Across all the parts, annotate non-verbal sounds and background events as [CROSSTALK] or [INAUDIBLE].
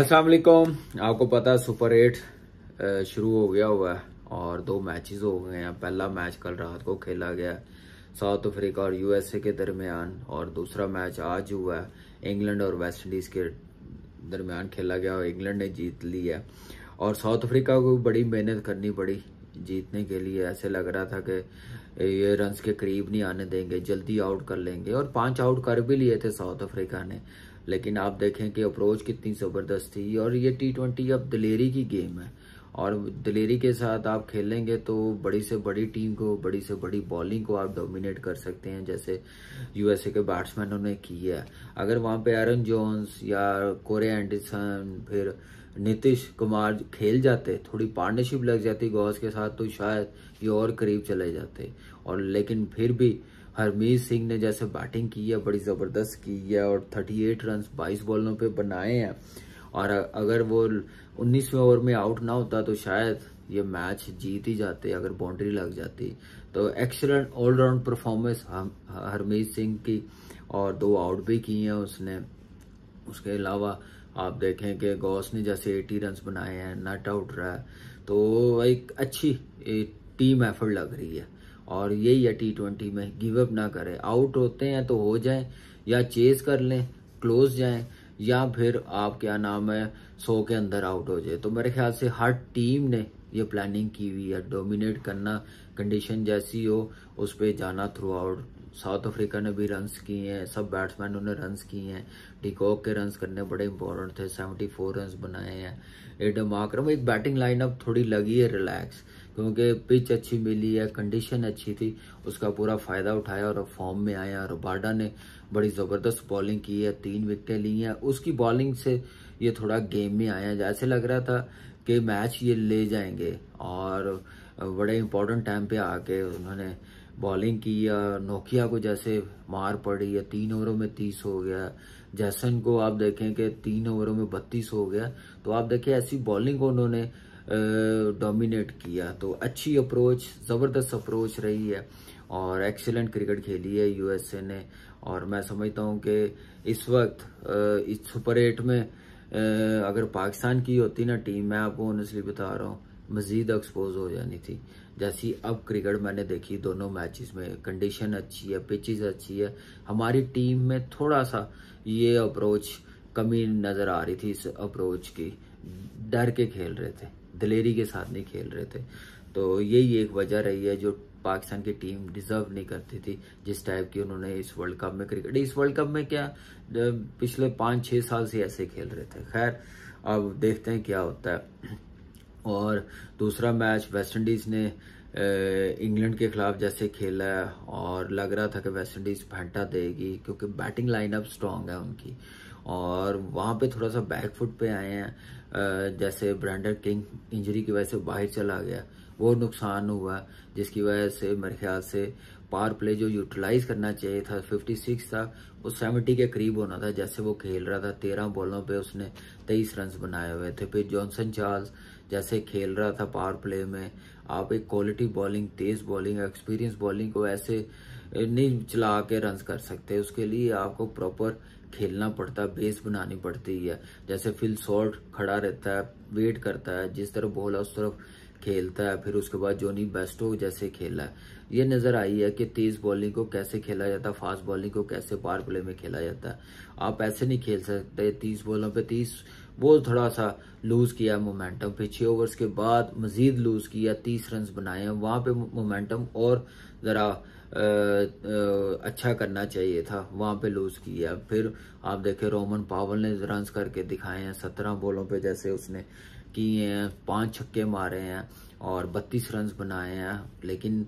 अस्सलाम वालेकुम आपको पता है सुपर एट शुरू हो गया हुआ है और दो मैचेस हो गए हैं पहला मैच कल रात को खेला गया साउथ अफ्रीका और यूएसए के दरमियान और दूसरा मैच आज हुआ है इंग्लैंड और वेस्ट इंडीज़ के दरमियान खेला गया और इंग्लैंड ने जीत ली है और साउथ अफ्रीका को बड़ी मेहनत करनी पड़ी जीतने के लिए ऐसे लग रहा था कि ये रन के करीब नहीं आने देंगे जल्दी आउट कर लेंगे और पांच आउट कर भी लिए थे साउथ अफ्रीका ने लेकिन आप देखें कि अप्रोच कितनी ज़बरदस्त थी और ये टी ट्वेंटी अब दिलेरी की गेम है और दिलेरी के साथ आप खेलेंगे तो बड़ी से बड़ी टीम को बड़ी से बड़ी बॉलिंग को आप डोमिनेट कर सकते हैं जैसे यूएसए के बैट्समैनों ने किया अगर वहाँ पे एरन जोन्स या कोरे एंडरसन फिर नीतीश कुमार खेल जाते थोड़ी पार्टनरशिप लग जाती गौस के साथ तो शायद ये और करीब चले जाते और लेकिन फिर भी हरमीत सिंह ने जैसे बैटिंग की है बड़ी ज़बरदस्त की है और 38 रन बाईस बॉलों पे बनाए हैं और अगर वो 19वें ओवर में आउट ना होता तो शायद ये मैच जीत ही जाते अगर बाउंड्री लग जाती तो excellent all round performance Harmeet Singh की और दो आउट भी किए हैं उसने उसके अलावा आप देखें कि गौस ने जैसे एटी रन बनाए हैं नट आउट रहा है तो एक अच्छी टीम एफर्ट लग रही है और यही है टी ट्वेंटी में गिव ना करें आउट होते हैं तो हो जाएं या चेज कर लें क्लोज जाएं या फिर आप क्या नाम है सौ के अंदर आउट हो जाए तो मेरे ख्याल से हर टीम ने ये प्लानिंग की हुई है डोमिनेट करना कंडीशन जैसी हो उस पर जाना थ्रू आउट साउथ अफ्रीका ने भी रन्स किए हैं सब बैट्समैनों ने रन्स किए हैं टिकॉक के रन करने बड़े इंपॉर्टेंट थे 74 रन बनाए हैं एडम आक्रम एक बैटिंग लाइनअप थोड़ी लगी है रिलैक्स क्योंकि पिच अच्छी मिली है कंडीशन अच्छी थी उसका पूरा फ़ायदा उठाया और फॉर्म में आया और बाडा ने बड़ी ज़बरदस्त बॉलिंग की है तीन विकेटें ली हैं उसकी बॉलिंग से ये थोड़ा गेम में आया जैसे लग रहा था कि मैच ये ले जाएंगे और बड़े इंपॉर्टेंट टाइम पे आके उन्होंने बॉलिंग की या नोकिया को जैसे मार पड़ी या तीन ओवरों में तीस हो गया जैसन को आप देखें कि तीन ओवरों में बत्तीस हो गया तो आप देखें ऐसी बॉलिंग को उन्होंने डोमिनेट किया तो अच्छी अप्रोच ज़बरदस्त अप्रोच रही है और एक्सेलेंट क्रिकेट खेली है यूएसए ने और मैं समझता हूँ कि इस वक्त इस सुपर एट में अगर पाकिस्तान की होती ना टीम मैं आपको ऑनेस्टली बता रहा हूँ मज़ीद एक्सपोज हो जानी थी जैसी अब क्रिकेट मैंने देखी दोनों मैचेस में कंडीशन अच्छी है पिचेस अच्छी है हमारी टीम में थोड़ा सा ये अप्रोच कमी नज़र आ रही थी इस अप्रोच की डर के खेल रहे थे दलेरी के साथ नहीं खेल रहे थे तो यही एक वजह रही है जो पाकिस्तान की टीम डिजर्व नहीं करती थी जिस टाइप की उन्होंने इस वर्ल्ड कप में क्रिकेट इस वर्ल्ड कप में क्या पिछले पाँच छः साल से ऐसे खेल रहे थे खैर अब देखते हैं क्या होता है और दूसरा मैच वेस्टइंडीज़ ने इंग्लैंड के खिलाफ जैसे खेला है और लग रहा था कि वेस्टइंडीज़ फैंटा देगी क्योंकि बैटिंग लाइनअप स्ट्रॉन्ग है उनकी और वहाँ पे थोड़ा सा बैक फुट पे आए हैं जैसे ब्रांडर किंग इंजरी की वजह से बाहर चला गया वो नुकसान हुआ जिसकी वजह से मेरे ख्याल से पावर प्ले जो यूटिलाइज करना चाहिए था 56 था वो 70 के करीब होना था जैसे वो खेल रहा था तेरह बॉलों पे उसने तेईस रन बनाए हुए थे फिर जॉनसन चार्ल्स जैसे खेल रहा था पावर प्ले में आप एक क्वालिटी बॉलिंग तेज बॉलिंग एक्सपीरियंस बॉलिंग को ऐसे नहीं चला के रन कर सकते उसके लिए आपको प्रॉपर खेलना पड़ता है बेस बनानी पड़ती है जैसे फिल शॉर्ट खड़ा रहता है वेट करता है जिस तरफ बॉल है उस तरफ खेलता है फिर उसके बाद जोनी बेस्टो जैसे खेला है ये नज़र आई है कि तेज़ बॉलिंग को कैसे खेला जाता है फास्ट बॉलिंग को कैसे पार प्ले में खेला जाता है आप ऐसे नहीं खेल सकते तीस बॉलों पे तीस वो थोड़ा सा लूज़ किया मोमेंटम फिर छः ओवर्स के बाद मज़ीद लूज़ किया तीस रन बनाए हैं वहाँ पे मोमेंटम और ज़रा अच्छा करना चाहिए था वहाँ पे लूज़ किया फिर आप देखें रोमन पावल ने रन करके दिखाए हैं सत्रह बॉलों पे जैसे उसने किए हैं पांच छक्के मारे हैं और बत्तीस रन बनाए हैं लेकिन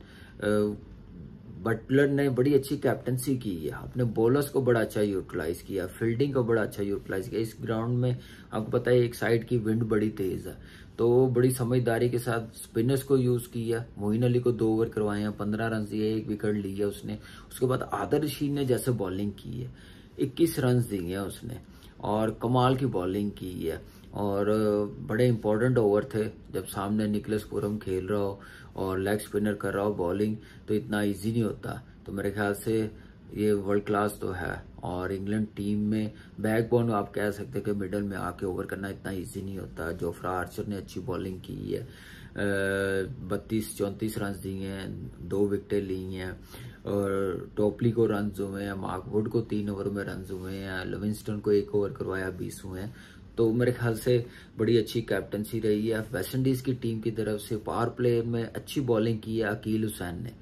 बटलर ने बड़ी अच्छी कैप्टनसी की है अपने बॉलर्स को बड़ा अच्छा यूटिलाइज किया फील्डिंग को बड़ा अच्छा यूटिलाइज किया इस ग्राउंड में आपको पता है एक साइड की विंड बड़ी तेज है तो बड़ी समझदारी के साथ स्पिनर्स को यूज किया मोइन अली को दो ओवर करवाए हैं पंद्रह रन दिए एक विकेट लिया उसने उसके बाद आदर ने जैसे बॉलिंग की है इक्कीस रन दिए हैं उसने और कमाल की बॉलिंग की है और बड़े इंपॉर्टेंट ओवर थे जब सामने निकलस पुरम खेल रहा हो और लेग स्पिनर कर रहा हो बॉलिंग तो इतना इजी नहीं होता तो मेरे ख्याल से ये वर्ल्ड क्लास तो है और इंग्लैंड टीम में बैकबोन आप कह सकते हैं कि मिडल में आके ओवर करना इतना इजी नहीं होता जोफ्रा आर्चर ने अच्छी बॉलिंग की है बत्तीस चौंतीस रन दिए हैं दो विकटें ली हैं और टोपली को रन हुए हैं मार्कवुड को तीन ओवर में रन हुए हैं लिविंस्टन को एक ओवर करवाया बीस हुए हैं तो मेरे ख्याल से बड़ी अच्छी कैप्टनसी रही है वेस्ट इंडीज़ की टीम की तरफ से पावर प्ले में अच्छी बॉलिंग की है अकील हुसैन ने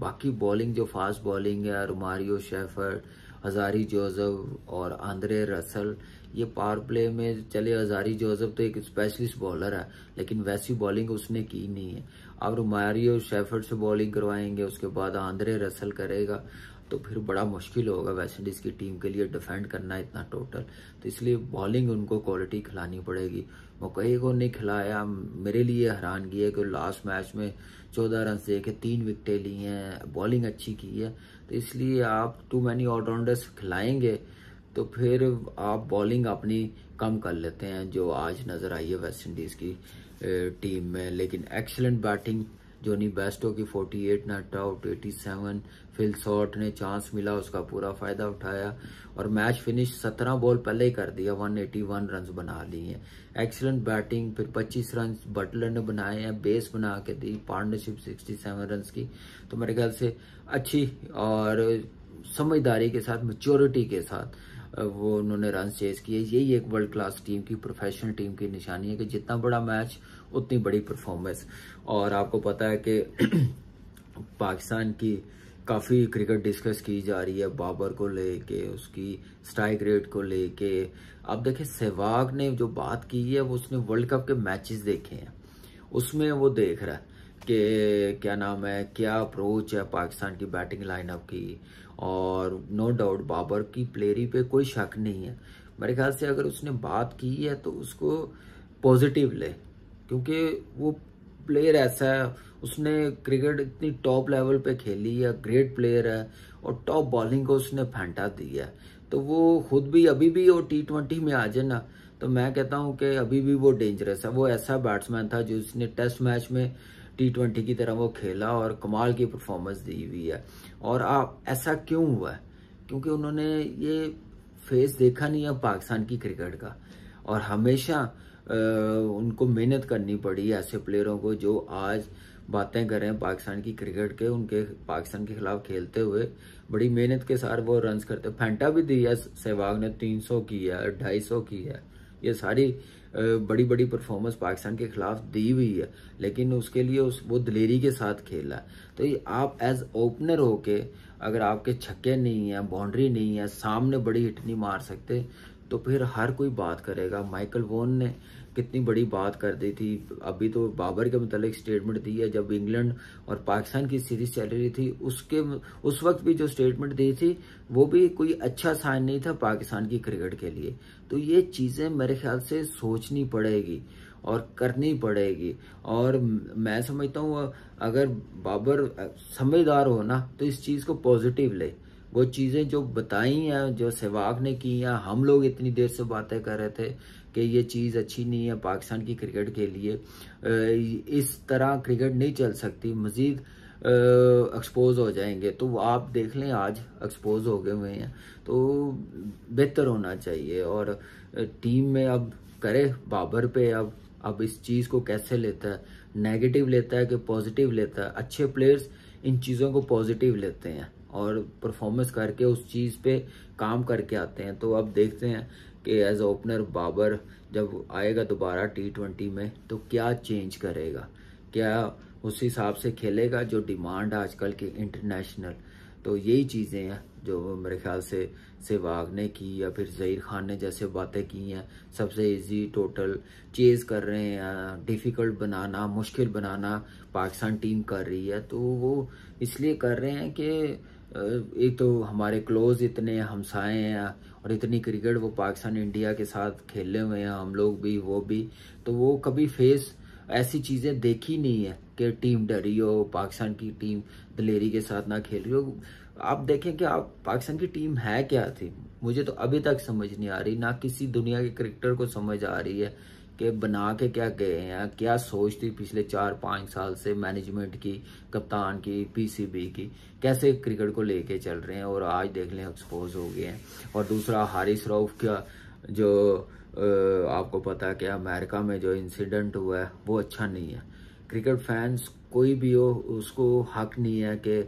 बाकी बॉलिंग जो फास्ट बॉलिंग है रोमारियो शेफर्ड हज़ारी जोसेफ और आंद्रे रसल ये पावर प्ले में चले हज़ारी जोसेफ तो एक स्पेशलिस्ट बॉलर है लेकिन वैसी बॉलिंग उसने की नहीं है अब रोमारियो शेफर्ड से बॉलिंग करवाएंगे उसके बाद आंद्रे रसल करेगा तो फिर बड़ा मुश्किल होगा वेस्ट इंडीज़ की टीम के लिए डिफेंड करना इतना टोटल तो इसलिए बॉलिंग उनको क्वालिटी खिलानी पड़ेगी मकई को नहीं खिलाया मेरे लिए हैरानगी है कि लास्ट मैच में चौदह रन से के तीन विकटें ली हैं बॉलिंग अच्छी की है तो इसलिए आप टू मैनी ऑलराउंडर्स खिलाएंगे तो फिर आप बॉलिंग अपनी कम कर लेते हैं जो आज नज़र आई है वेस्ट इंडीज़ की टीम में लेकिन एक्सलेंट बैटिंग जोनी बेस्टो की 48 नट आउट 87 फिल शॉर्ट ने चांस मिला उसका पूरा फायदा उठाया और मैच फिनिश 17 बॉल पहले ही कर दिया 181 रन्स बना लिए हैं एक्सीलेंट बैटिंग फिर 25 रन बटलर ने बनाए हैं बेस बना के दी पार्टनरशिप 67 रन की तो मेरे ख्याल से अच्छी और समझदारी के साथ मच्योरिटी के साथ वो उन्होंने रन चेज किए यही एक वर्ल्ड क्लास टीम की प्रोफेशनल टीम की निशानी है कि जितना बड़ा मैच उतनी बड़ी परफॉर्मेंस और आपको पता है कि [CLEARS THROAT] पाकिस्तान की काफ़ी क्रिकेट डिस्कस की जा रही है बाबर को लेके उसकी स्ट्राइक रेट को लेके अब देखें सहवाग ने जो बात की है वो उसने वर्ल्ड कप के मैचेस देखे हैं उसमें वो देख रहा है कि क्या नाम है क्या अप्रोच है पाकिस्तान की बैटिंग लाइनअप की और नो डाउट बाबर की प्लेयरी पे कोई शक नहीं है मेरे ख्याल से अगर उसने बात की है तो उसको पॉजिटिव ले क्योंकि वो प्लेयर ऐसा है उसने क्रिकेट इतनी टॉप लेवल पे खेली है ग्रेट प्लेयर है और टॉप बॉलिंग को उसने फेंटा दिया है तो वो खुद भी अभी भी वो टी ट्वेंटी में आ जाए ना तो मैं कहता हूँ कि अभी भी वो डेंजरस है वो ऐसा बैट्समैन था जो उसने टेस्ट मैच में टी ट्वेंटी की तरह वो खेला और कमाल की परफॉर्मेंस दी हुई है और आप ऐसा क्यों हुआ है क्योंकि उन्होंने ये फेस देखा नहीं है पाकिस्तान की क्रिकेट का और हमेशा आ, उनको मेहनत करनी पड़ी ऐसे प्लेयरों को जो आज बातें करें पाकिस्तान की क्रिकेट के उनके पाकिस्तान के खिलाफ खेलते हुए बड़ी मेहनत के साथ वो रन करते फेंटा भी दिया सहवाग ने 300 की है ढाई सौ की है ये सारी बड़ी बड़ी परफॉर्मेंस पाकिस्तान के खिलाफ दी हुई है लेकिन उसके लिए उस वो दिलेरी के साथ खेल रहा है तो ये आप एज ओपनर होके अगर आपके छक्के नहीं हैं बाउंड्री नहीं है सामने बड़ी हिट नहीं मार सकते तो फिर हर कोई बात करेगा माइकल वोन ने कितनी बड़ी बात कर दी थी अभी तो बाबर के मतलब स्टेटमेंट दी है जब इंग्लैंड और पाकिस्तान की सीरीज चल रही थी उसके उस वक्त भी जो स्टेटमेंट दी थी वो भी कोई अच्छा साइन नहीं था पाकिस्तान की क्रिकेट के लिए तो ये चीज़ें मेरे ख्याल से सोचनी पड़ेगी और करनी पड़ेगी और मैं समझता हूँ अगर बाबर समझदार हो ना तो इस चीज़ को पॉजिटिव ले वो चीज़ें जो बताई हैं जो सहवाग ने की हैं हम लोग इतनी देर से बातें कर रहे थे कि ये चीज़ अच्छी नहीं है पाकिस्तान की क्रिकेट के लिए इस तरह क्रिकेट नहीं चल सकती मज़ीद एक्सपोज हो जाएंगे तो आप देख लें आज एक्सपोज हो गए हुए हैं तो बेहतर होना चाहिए और टीम में अब करे बाबर पे अब अब इस चीज़ को कैसे लेता है नेगेटिव लेता है कि पॉजिटिव लेता है अच्छे प्लेयर्स इन चीज़ों को पॉजिटिव लेते हैं और परफॉर्मेंस करके उस चीज़ पे काम करके आते हैं तो अब देखते हैं कि एज ओपनर बाबर जब आएगा दोबारा टी ट्वेंटी में तो क्या चेंज करेगा क्या उस हिसाब से खेलेगा जो डिमांड आजकल की इंटरनेशनल तो यही चीज़ें हैं जो मेरे ख्याल से सेवाग ने की या फिर जहीर खान ने जैसे बातें की हैं सबसे इजी टोटल चेज़ कर रहे हैं डिफ़िकल्ट बनाना मुश्किल बनाना पाकिस्तान टीम कर रही है तो वो इसलिए कर रहे हैं कि एक तो हमारे क्लोज इतने हमसाए हैं और इतनी क्रिकेट वो पाकिस्तान इंडिया के साथ खेले हुए हैं हम लोग भी वो भी तो वो कभी फेस ऐसी चीज़ें देखी नहीं है कि टीम डरी हो पाकिस्तान की टीम दलेरी के साथ ना खेल रही हो आप देखें कि आप पाकिस्तान की टीम है क्या थी मुझे तो अभी तक समझ नहीं आ रही ना किसी दुनिया के क्रिकेटर को समझ आ रही है कि बना के क्या गए हैं क्या सोच थी पिछले चार पाँच साल से मैनेजमेंट की कप्तान की पीसीबी की कैसे क्रिकेट को लेके चल रहे हैं और आज देख लें एक्सपोज हो गए हैं और दूसरा हारिस रऊफ का जो आपको पता है कि अमेरिका में जो इंसिडेंट हुआ है वो अच्छा नहीं है क्रिकेट फैंस कोई भी हो उसको हक नहीं है कि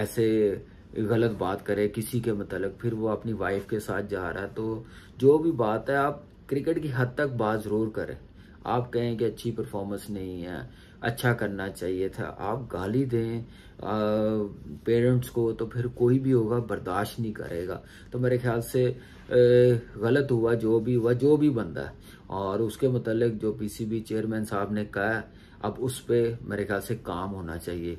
ऐसे गलत बात करे किसी के मतलब फिर वो अपनी वाइफ के साथ जा रहा है तो जो भी बात है आप क्रिकेट की हद तक बात ज़रूर करें आप कहें कि अच्छी परफॉर्मेंस नहीं है अच्छा करना चाहिए था आप गाली दें पेरेंट्स को तो फिर कोई भी होगा बर्दाश्त नहीं करेगा तो मेरे ख्याल से गलत हुआ जो भी हुआ जो भी बंदा है और उसके मतलब जो पीसीबी चेयरमैन साहब ने कहा अब उस पर मेरे ख्याल से काम होना चाहिए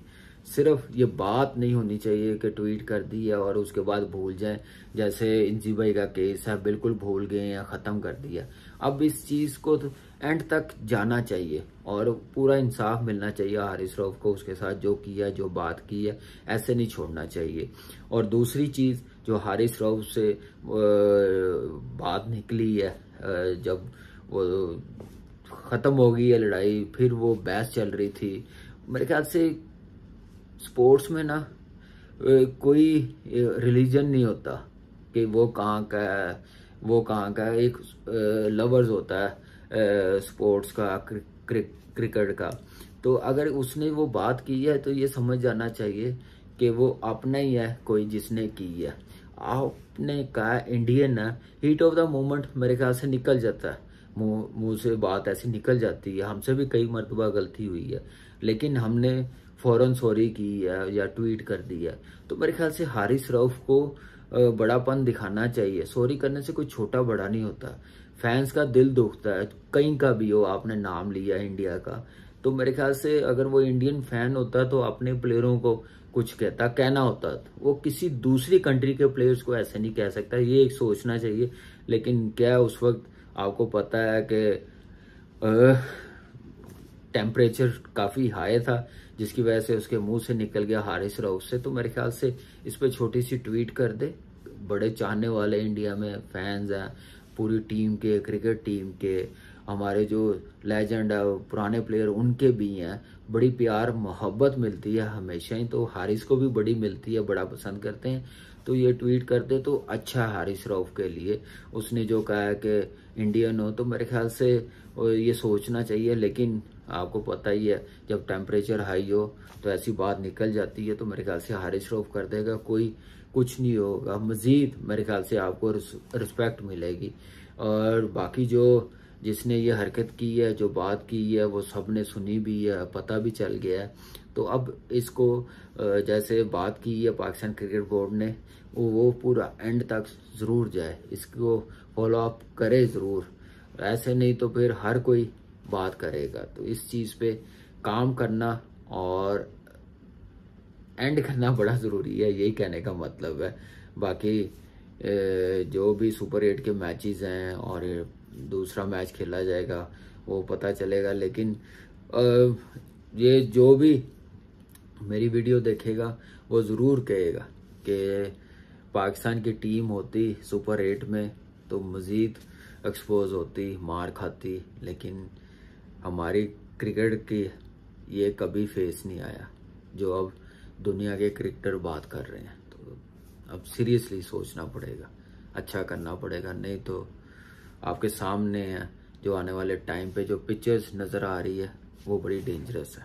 सिर्फ ये बात नहीं होनी चाहिए कि ट्वीट कर दी है और उसके बाद भूल जाए जैसे इंजी भाई का केस है बिल्कुल भूल गए या ख़त्म कर दिया अब इस चीज़ को तो एंड तक जाना चाहिए और पूरा इंसाफ मिलना चाहिए हारिस रऊफ को उसके साथ जो किया जो बात की है ऐसे नहीं छोड़ना चाहिए और दूसरी चीज़ जो हारिस रऊफ से बात निकली है जब वो ख़त्म हो गई है लड़ाई फिर वो बहस चल रही थी मेरे ख्याल से स्पोर्ट्स में ना कोई रिलीजन नहीं होता कि वो कहाँ का है वो कहाँ का है एक लवर्स होता है स्पोर्ट्स का क्रिकेट का तो अगर उसने वो बात की है तो ये समझ जाना चाहिए कि वो अपना ही है कोई जिसने की है आपने कहा इंडियन है हीट ऑफ द मोमेंट मेरे ख्याल से निकल जाता है मुंह से बात ऐसी निकल जाती है हमसे भी कई मरतबा गलती हुई है लेकिन हमने फ़ौरन सॉरी की है या ट्वीट कर दी है तो मेरे ख्याल से हारिस रऊफ़ को बड़ापन दिखाना चाहिए सॉरी करने से कोई छोटा बड़ा नहीं होता फैंस का दिल दुखता है कहीं का भी हो आपने नाम लिया इंडिया का तो मेरे ख्याल से अगर वो इंडियन फैन होता तो अपने प्लेयरों को कुछ कहता कहना होता वो किसी दूसरी कंट्री के प्लेयर्स को ऐसे नहीं कह सकता ये एक सोचना चाहिए लेकिन क्या उस वक्त आपको पता है कि टेम्परेचर काफ़ी हाई था जिसकी वजह से उसके मुंह से निकल गया हारिस राउफ से तो मेरे ख्याल से इस पर छोटी सी ट्वीट कर दे बड़े चाहने वाले इंडिया में फैंस हैं पूरी टीम के क्रिकेट टीम के हमारे जो लेजेंड है पुराने प्लेयर उनके भी हैं बड़ी प्यार मोहब्बत मिलती है हमेशा ही तो हारिस को भी बड़ी मिलती है बड़ा पसंद करते हैं तो ये ट्वीट करते तो अच्छा है हारिस रऊफ के लिए उसने जो कहा कि इंडियन हो तो मेरे ख्याल से ये सोचना चाहिए लेकिन आपको पता ही है जब टेम्परेचर हाई हो तो ऐसी बात निकल जाती है तो मेरे ख्याल से हारिश रोफ कर देगा कोई कुछ नहीं होगा मज़ीद मेरे ख्याल से आपको रिस्पेक्ट मिलेगी और बाकी जो जिसने ये हरकत की है जो बात की है वो सब ने सुनी भी है पता भी चल गया है तो अब इसको जैसे बात की है पाकिस्तान क्रिकेट बोर्ड ने वो वो पूरा एंड तक ज़रूर जाए इसको फॉलो अप करे ज़रूर ऐसे नहीं तो फिर हर कोई बात करेगा तो इस चीज़ पे काम करना और एंड करना बड़ा ज़रूरी है यही कहने का मतलब है बाकी जो भी सुपर एट के मैचेस हैं और दूसरा मैच खेला जाएगा वो पता चलेगा लेकिन ये जो भी मेरी वीडियो देखेगा वो ज़रूर कहेगा कि पाकिस्तान की टीम होती सुपर एट में तो मज़ीद एक्सपोज होती मार खाती लेकिन हमारी क्रिकेट की ये कभी फेस नहीं आया जो अब दुनिया के क्रिकेटर बात कर रहे हैं तो अब सीरियसली सोचना पड़ेगा अच्छा करना पड़ेगा नहीं तो आपके सामने जो आने वाले टाइम पे जो पिक्चर्स नज़र आ रही है वो बड़ी डेंजरस है